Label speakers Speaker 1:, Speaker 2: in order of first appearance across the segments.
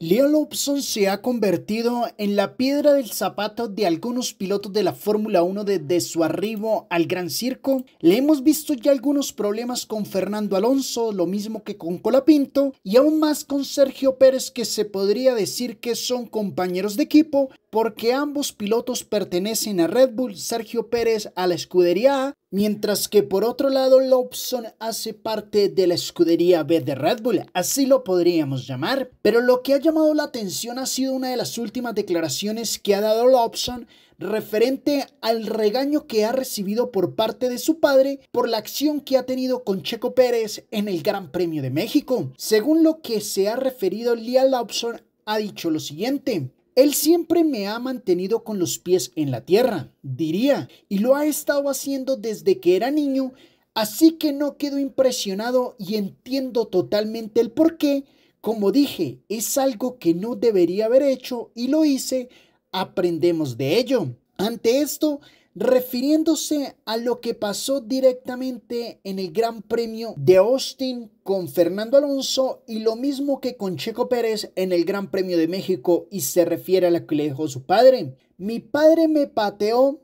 Speaker 1: Leo Lobson se ha convertido en la piedra del zapato de algunos pilotos de la Fórmula 1 desde su arribo al Gran Circo. Le hemos visto ya algunos problemas con Fernando Alonso, lo mismo que con Colapinto, y aún más con Sergio Pérez que se podría decir que son compañeros de equipo porque ambos pilotos pertenecen a Red Bull, Sergio Pérez a la escudería A Mientras que por otro lado Lobson hace parte de la escudería B de Red Bull, así lo podríamos llamar, pero lo que ha llamado la atención ha sido una de las últimas declaraciones que ha dado Lobson referente al regaño que ha recibido por parte de su padre por la acción que ha tenido con Checo Pérez en el Gran Premio de México. Según lo que se ha referido Lia Lobson, ha dicho lo siguiente. Él siempre me ha mantenido con los pies en la tierra, diría, y lo ha estado haciendo desde que era niño, así que no quedo impresionado y entiendo totalmente el por qué. Como dije, es algo que no debería haber hecho y lo hice, aprendemos de ello. Ante esto, refiriéndose a lo que pasó directamente en el Gran Premio de Austin con Fernando Alonso y lo mismo que con Checo Pérez en el Gran Premio de México y se refiere a lo que le dejó su padre. Mi padre me pateó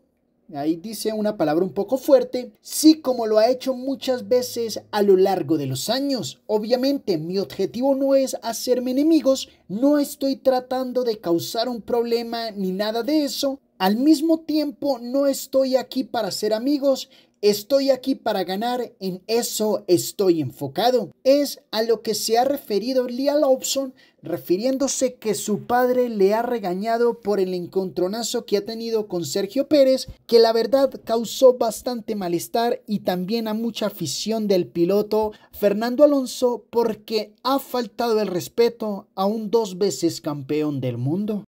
Speaker 1: ahí dice una palabra un poco fuerte, sí como lo ha hecho muchas veces a lo largo de los años. Obviamente mi objetivo no es hacerme enemigos, no estoy tratando de causar un problema ni nada de eso, al mismo tiempo, no estoy aquí para ser amigos, estoy aquí para ganar, en eso estoy enfocado. Es a lo que se ha referido Lia Lobson, refiriéndose que su padre le ha regañado por el encontronazo que ha tenido con Sergio Pérez, que la verdad causó bastante malestar y también a mucha afición del piloto Fernando Alonso porque ha faltado el respeto a un dos veces campeón del mundo.